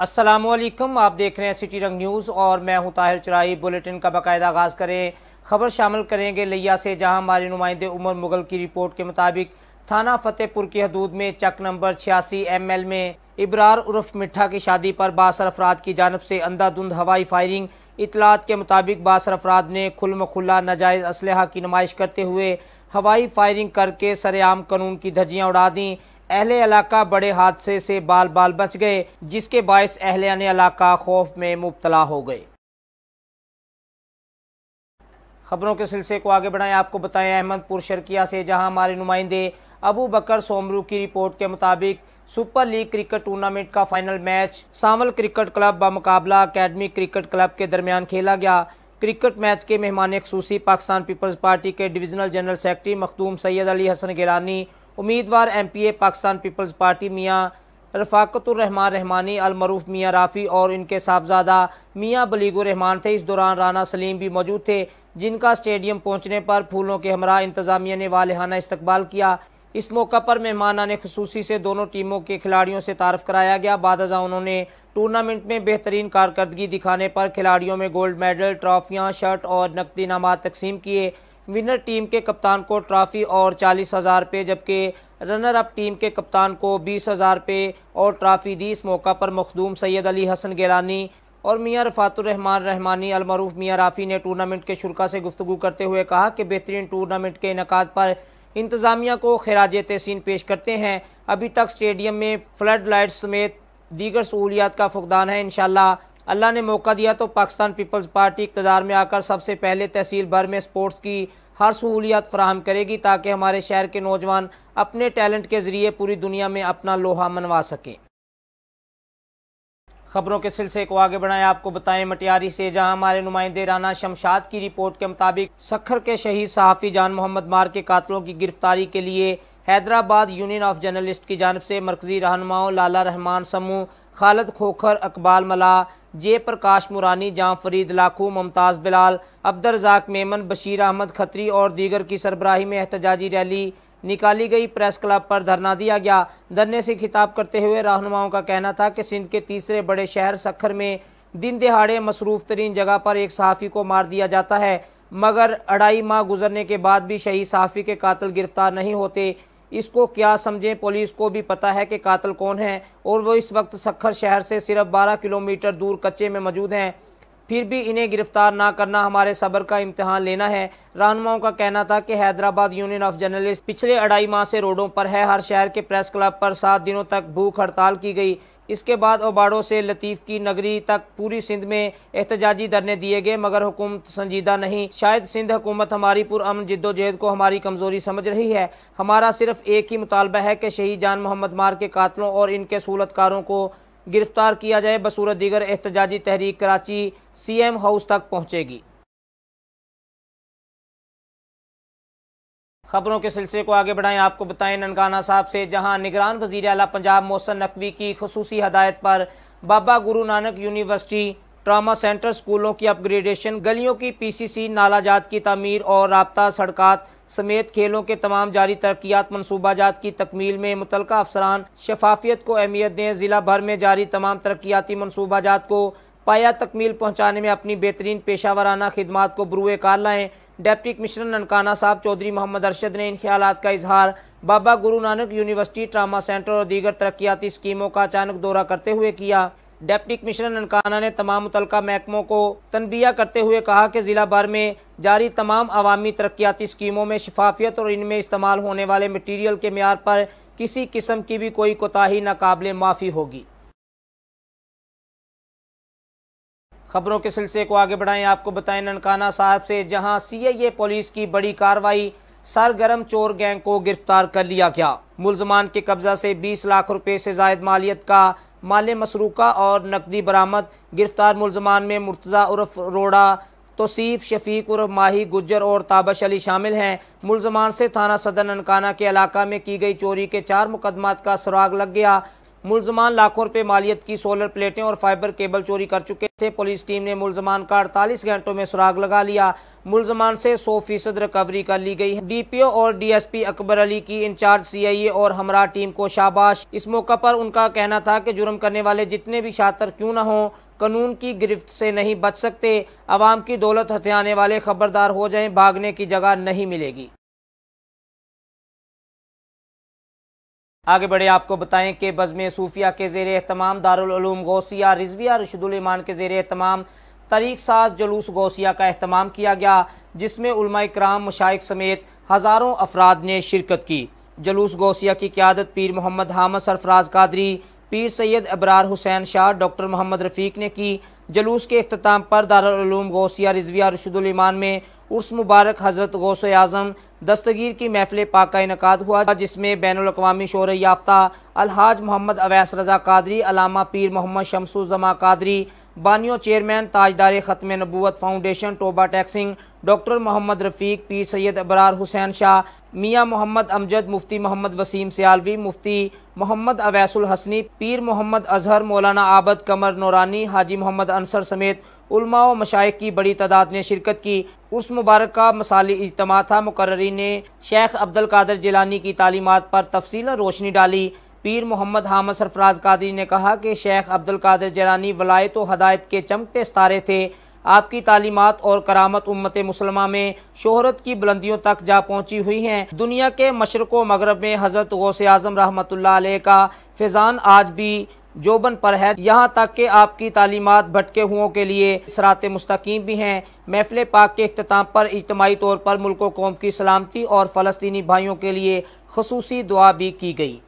असलम आप देख रहे हैं सिटी रंग न्यूज़ और मैं हूं ताहिर चराई बुलेटिन का बाकायदा आगाज़ करें खबर शामिल करेंगे लिया से जहां हमारे नुमाइंदे उमर मुगल की रिपोर्ट के मुताबिक थाना फतेहपुर की हदूद में चक नंबर छियासी एम एल में इब्रार उर्फ मिठा की शादी पर बासर अफराद की जानब से अंधाधुंध हवाई फायरिंग इतलात के मुताबिक बासर अफराद ने खुल खुला नाजायज़ इसलह की नुमाइश करते हुए हवाई फायरिंग करके सरेआम कानून की धज्जियाँ उड़ा दीं अहले इलाका बड़े हादसे से बाल बाल बच गए जिसके बायस अहलियान इलाका खौफ में मुबतला हो गए खबरों के सिलसिले को आगे बढ़ाएं आपको बताएं अहमदपुर शर्किया से जहां हमारे नुमाइंदे अबू बकर सोमरू की रिपोर्ट के मुताबिक सुपर लीग क्रिकेट टूर्नामेंट का final match Sanwal cricket club मुकाबला अकेडमी क्रिकेट क्लब के दरमियान खेला गया क्रिकेट मैच के मेहमान खसूसी पाकिस्तान पीपल्स पार्टी के divisional general secretary Makhdoom Syed Ali Hasan Gilani उम्मीदवार M P A Pakistan peoples party Mian Rahman Rahmani अलमरूफ मियाँ राफ़ी और इनके साहबजादा मियाँ बलीगो रहमान थे इस दौरान राना सलीम भी मौजूद थे जिनका स्टेडियम पहुँचने पर फूलों के हमरा इंतज़ामिया ने वालहाना इस्तबाल किया इस मौका पर मेहमाना ने खसूसी से दोनों टीमों के खिलाड़ियों से तारफ़ कराया गया बाद उन्होंने टूर्नामेंट में बेहतरीन कारकर्दगी दिखाने पर खिलाड़ियों में गोल्ड मेडल ट्रॉफियाँ शर्ट और नकदी इनाम तकसीम किए विनर टीम के कप्तान को ट्रॉफ़ी और चालीस हज़ार रुपये जबकि रनर अप टीम के कप्तान को बीस हज़ार रुपये और ट्रॉफ़ी दी इस मौका पर मखदूम सैयद अली हसन गेरानी और मियाँ रफ़ातुररहमान रहमानी अलमरूफ मियाँ राफ़ी ने टूर्नामेंट के शुरा से गुफ्तु करते हुए कहा कि बेहतरीन टूर्नामेंट के इनका पर इंतज़ामिया को खराज तहसीन पेश करते हैं अभी तक स्टेडियम में फ्लड लाइट्स समेत दीगर सहूलियात का फुकदान है इन अल्लाह ने मौका दिया तो पाकिस्तान पीपल्स पार्टी इकतदार में आकर सबसे पहले तहसील भर में स्पोर्ट्स की हर सहूलियात फ्राहम करेगी ताकि हमारे शहर के नौजवान अपने टैलेंट के ज़रिए पूरी दुनिया में अपना लोहा मनवा सकें खबरों के सिलसिले को आगे बढ़ाएं आपको बताएं मटियारी से जहां हमारे नुमाइंदे राना शमशाद की रिपोर्ट के मुताबिक सखर के शहीद सहाफ़ी जान मोहम्मद मार के कातलों की गिरफ्तारी के लिए हैदराबाद यूनियन ऑफ जर्नलिस्ट की जानब से मरकज़ी रहनुमाओं लाला रहमान समूह खालद खोखर अकबाल मला जय प्रकाश मुरानी जाँ फरीद लाखू मुमताज़ बिलाल अब्दरजाक मेमन बशीर अहमद खत्री और दीगर की सरबराही में एहतजाजी रैली निकाली गई प्रेस क्लब पर धरना दिया गया धरने से खिताब करते हुए रहनुमाओं का कहना था कि सिंध के तीसरे बड़े शहर सखर में दिन दिहाड़े मसरूफ़ तरीन जगह पर एक सहाफ़ी को मार दिया जाता है मगर अढ़ाई माह गुजरने के बाद भी शहीद सहाफ़ी के कातल गिरफ्तार नहीं होते इसको क्या समझें पुलिस को भी पता है कि कातल कौन है और वो इस वक्त सखर शहर से सिर्फ 12 किलोमीटर दूर कच्चे में मौजूद हैं फिर भी इन्हें गिरफ्तार ना करना हमारे सब्र का इम्तहान लेना है रहनुमाओं का कहना था कि हैदराबाद यूनियन ऑफ जर्नलिस्ट पिछले अढ़ाई माह से रोडों पर है हर शहर के प्रेस क्लब पर सात दिनों तक भूख हड़ताल की गई इसके बाद ओबाड़ों से लतीफ़ की नगरी तक पूरी सिंध में एहतजाजी धरने दिए गए मगर हुकूमत संजीदा नहीं शायद सिंध हुकूमत हमारी पुरअमन जद्दोजहद को हमारी कमज़ोरी समझ रही है हमारा सिर्फ एक ही मुतालबा है कि शहीद जान मोहम्मद मार के कातलों और इनके सहूलतकारों को गिरफ्तार किया जाए बसूरत दीगर एहतजाजी तहरीक कराची सीएम हाउस तक पहुंचेगी खबरों के सिलसिले को आगे बढ़ाएं आपको बताएं ननकाना साहब से जहां निगरान वजीर अला पंजाब मोहसन नकवी की खसूसी हदायत पर बाबा गुरु नानक यूनिवर्सिटी ट्रामा सेंटर स्कूलों की अपग्रेडेशन गलियों की पीसीसी नालाजात की तमीर और रबता सड़कात समेत खेलों के तमाम जारी तरक्यात मनसूबाजात की तकमील में मुतल अफसरान शफाफियत को अहमियत दें ज़िला भर में जारी तमाम तरक्याती मनसूबाजात को पाया तकमील पहुँचाने में अपनी बेहतरीन पेशा वाराना खदमात को बरूए कार लाएँ डेप्टी कमिश्नर ननकाना साहब चौधरी मोहम्मद अरशद ने इन ख्याल का इजहार बाबा गुरु नानक यूनिवर्सिटी ट्रामा सेंटर और दीगर तरक्याती स्कीमों का अचानक दौरा करते हुए किया डेप्टी कमिश्नर ननकाना ने तमाम मुतलका महकमों को तनबिया करते हुए कहा कि ज़िला भर में जारी तमाम अवामी तरक्याती स्कीमों में शफाफियत और इनमें इस्तेमाल होने वाले मटीरियल के मैार पर किसी किस्म की भी कोई कोताही नाकबले माफ़ी होगी खबरों के सिलसिले को आगे बढ़ाएं आपको बताएं ननकाना साहब से जहां सीआईए पुलिस की बड़ी कार्रवाई सरगरम चोर गैंग को गिरफ्तार कर लिया गया मुलजमान के कब्जा से 20 लाख रुपए से जायद मालियत का माल मसरूका और नकदी बरामद गिरफ्तार मुलजमान में मुर्तज़ा उर्फ रोड़ा तोसीफ़ शफीक उर्फ माही गुजर और ताबश अली शामिल हैं मुलजमान से थाना सदर ननकाना के इलाका में की गई चोरी के चार मुकदमात का सुराग लग गया मुलजमान लाखों रुपए मालियत की सोलर प्लेटें और फाइबर केबल चोरी कर चुके थे पुलिस टीम ने मुलजमान का अड़तालीस घंटों में सुराग लगा लिया मुलजमान से सौ फीसद रिकवरी कर ली गई है डीपीओ और डीएसपी अकबर अली की इंचार्ज सीआईए और हमरा टीम को शाबाश इस मौका पर उनका कहना था कि जुर्म करने वाले जितने भी छात्र क्यों न हो कानून की गिरफ्त से नहीं बच सकते आवाम की दौलत हथियाने वाले खबरदार हो जाए भागने की जगह नहीं मिलेगी आगे बढ़े आपको बताएं कि बज़म सूफिया के जेर अहतमाम दारूम गौसिया रिजविया रशदुलमान के जेर अहतमाम तरीक साज जलूस गौसिया का अहतमाम किया गया जिसमें कराम मशाइ समेत हज़ारों अफराद ने शिरकत की जलूस गौसिया की क्यादत पीर मोहम्मद हामद सरफराज कादरी पीर सैद अबरार हुसैन शाह डॉक्टर मोहम्मद रफ़ीक ने की जलूस के अख्ताम पर दारूम गौसिया रिजविया रशदुलमान में उर्स मुबारक हज़रत गौस आज़म दस्तगीर की महफिल पाक का इनका हुआ जिसमें बैन अवी शोर याफ्ता अलहाज मोहम्मद अवैस रजा कादरी अलामा पीर मोहम्मद शमसुजमा कादरी बानियो chairman Tajdar Khatm Nabuwat foundation Toba Tek Singh doctor Muhammad Rafiq Pir Syed Abrar Hussain Shah मियाँ मोहम्मद अमजद मुफ्ती मोहम्मद वसीम सयालवी मुफ्ती मोहम्मद अवैसुल हसनी पीर मोहम्मद अजहर मौलाना आबद कमर नौरानी हाजी मोहम्मद अनसर समेत उलमा व मशाइ की बड़ी तादाद ने शिरकत की उस मुबारक का मसाली इजतम था मुकर्री ने शेख अब्दुल कादर जिलानी की तालीमत पर तफसीला रोशनी डाली पीर मोहम्मद हामद सरफराज कादरी ने कहा कि शेख अब्दुल कादर जिलानी वलायत व हदायत के चमकते सितारे थे आपकी तालीमत और करामत उम्मत मुसलमा में शोहरत की बुलंदियों तक जा पहुँची हुई हैं दुनिया के मशरक़ मगरब में हज़रत गौसे आज़म रहमत का फ़िज़ान आज भी जोबन पर है यहाँ तक कि आपकी तालीमत भटके हुओं के लिए सरात मुस्तकीम भी हैं महफिल पाक के अख्ताम पर इजतमाही तौर पर मुल्क कौम की सलामती और फ़लस्तनी भाइयों के लिए खसूसी दुआ भी की गई